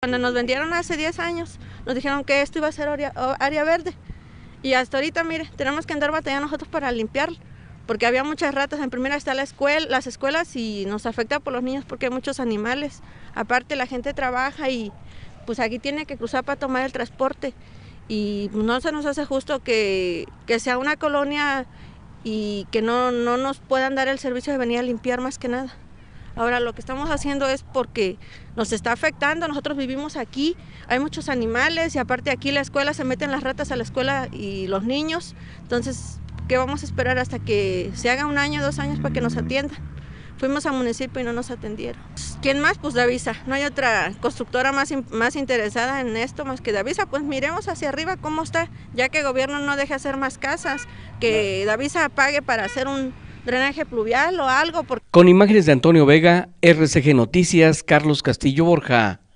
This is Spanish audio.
Cuando nos vendieron hace 10 años, nos dijeron que esto iba a ser área, verde. Y hasta ahorita, mire, tenemos que andar batallando nosotros para limpiar, porque había muchas ratas. En primera está la escuela, las escuelas y nos afecta por los niños porque hay muchos animales. Aparte, la gente trabaja y pues aquí tiene que cruzar para tomar el transporte. Y no se nos hace justo que, que sea una colonia y que no, no nos puedan dar el servicio de venir a limpiar más que nada. Ahora lo que estamos haciendo es porque nos está afectando, nosotros vivimos aquí, hay muchos animales y aparte aquí la escuela se meten las ratas a la escuela y los niños, entonces, ¿qué vamos a esperar hasta que se haga un año, dos años para que nos atiendan? Fuimos al municipio y no nos atendieron. ¿Quién más? Pues Davisa. No hay otra constructora más, más interesada en esto más que Davisa. Pues miremos hacia arriba cómo está, ya que el gobierno no deje hacer más casas, que Davisa pague para hacer un, drenaje pluvial o algo. Porque... Con imágenes de Antonio Vega, RCG Noticias, Carlos Castillo Borja.